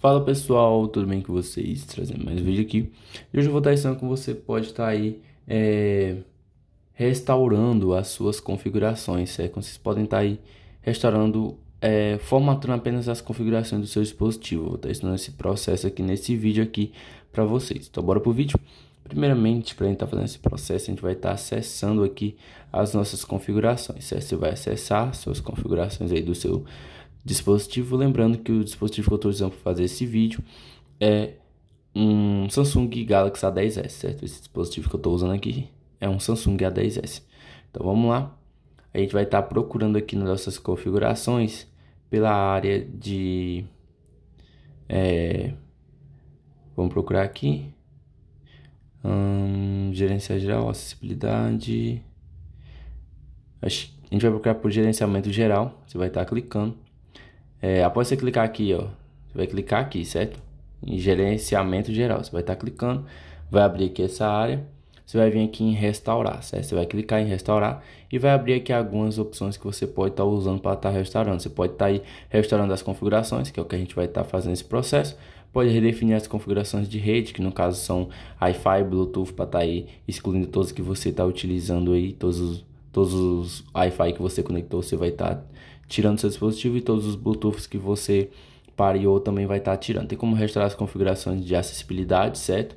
Fala pessoal, tudo bem com vocês? Trazendo mais um vídeo aqui. E hoje eu vou estar ensinando como você pode estar aí é, restaurando as suas configurações, É Como vocês podem estar aí restaurando, é, formatando apenas as configurações do seu dispositivo. vou estar ensinando esse processo aqui nesse vídeo aqui para vocês. Então bora pro vídeo. Primeiramente, para a gente estar fazendo esse processo, a gente vai estar acessando aqui as nossas configurações, certo? Você vai acessar suas configurações aí do seu dispositivo dispositivo. Lembrando que o dispositivo que eu estou usando para fazer esse vídeo é um Samsung Galaxy A10s, certo? Esse dispositivo que eu estou usando aqui é um Samsung A10s. Então vamos lá. A gente vai estar tá procurando aqui nas nossas configurações pela área de... É, vamos procurar aqui. Hum, gerenciar geral, acessibilidade. A gente vai procurar por gerenciamento geral. Você vai estar tá clicando. É, após você clicar aqui, ó, você vai clicar aqui, certo? Em gerenciamento geral, você vai estar tá clicando, vai abrir aqui essa área, você vai vir aqui em restaurar, certo? Você vai clicar em restaurar e vai abrir aqui algumas opções que você pode estar tá usando para estar tá restaurando. Você pode estar tá aí restaurando as configurações, que é o que a gente vai estar tá fazendo esse processo, pode redefinir as configurações de rede, que no caso são Wi-Fi, Bluetooth, para estar tá aí excluindo todos que você está utilizando aí, todos os todos os Wi-Fi que você conectou, você vai estar tá tirando seu dispositivo e todos os Bluetooth que você pariu também vai estar tá tirando. Tem como restaurar as configurações de acessibilidade, certo?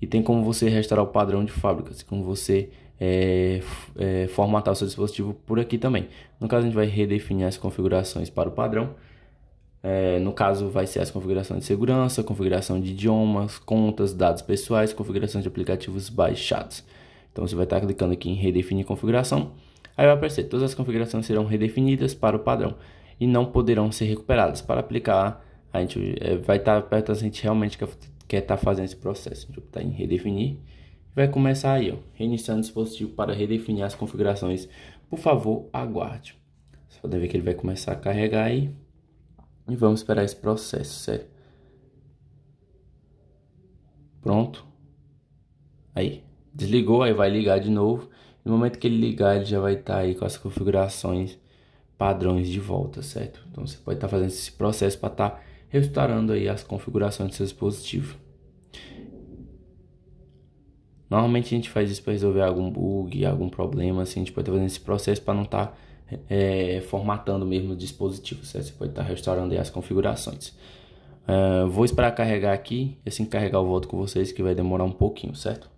E tem como você restaurar o padrão de fábrica, assim como você é, é, formatar o seu dispositivo por aqui também. No caso, a gente vai redefinir as configurações para o padrão. É, no caso, vai ser as configurações de segurança, configuração de idiomas, contas, dados pessoais, configuração de aplicativos baixados. Então você vai estar clicando aqui em redefinir configuração. Aí vai aparecer, todas as configurações serão redefinidas para o padrão e não poderão ser recuperadas. Para aplicar, a gente é, vai estar perto a gente realmente quer, quer estar tá fazendo esse processo. A gente vai em redefinir. Vai começar aí, ó, reiniciando o dispositivo para redefinir as configurações. Por favor, aguarde. Você pode ver que ele vai começar a carregar aí. E vamos esperar esse processo, sério. Pronto. Aí, Desligou, aí vai ligar de novo. No momento que ele ligar, ele já vai estar tá aí com as configurações padrões de volta, certo? Então você pode estar tá fazendo esse processo para estar tá restaurando aí as configurações do seu dispositivo. Normalmente a gente faz isso para resolver algum bug, algum problema, assim, a gente pode estar tá fazendo esse processo para não estar tá, é, formatando mesmo o dispositivo, certo? Você pode estar tá restaurando aí as configurações. Uh, vou esperar carregar aqui, assim que carregar eu volto com vocês que vai demorar um pouquinho, certo?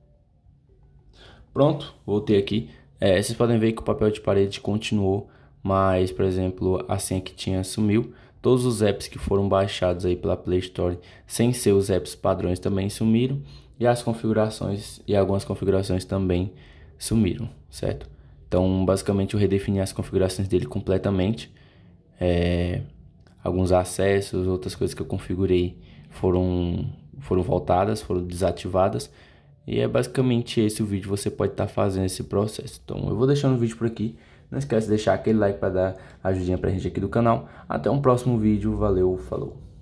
Pronto, voltei aqui. É, vocês podem ver que o papel de parede continuou, mas, por exemplo, a senha que tinha sumiu. Todos os apps que foram baixados aí pela Play Store, sem ser os apps padrões, também sumiram. E as configurações e algumas configurações também sumiram, certo? Então, basicamente, eu redefini as configurações dele completamente. É, alguns acessos, outras coisas que eu configurei foram, foram voltadas, foram desativadas. E é basicamente esse o vídeo, você pode estar tá fazendo esse processo. Então eu vou deixando o vídeo por aqui. Não esquece de deixar aquele like para dar ajudinha pra gente aqui do canal. Até um próximo vídeo, valeu, falou.